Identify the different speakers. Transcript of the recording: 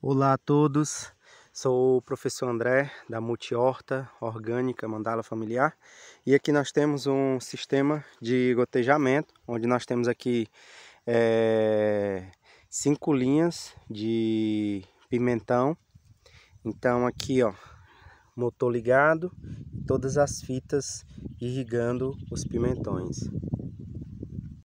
Speaker 1: Olá a todos,
Speaker 2: sou o professor André da Multihorta Orgânica Mandala Familiar e aqui nós temos um sistema de gotejamento onde nós temos aqui é, cinco linhas de pimentão. Então aqui ó, motor ligado, todas as fitas irrigando os pimentões.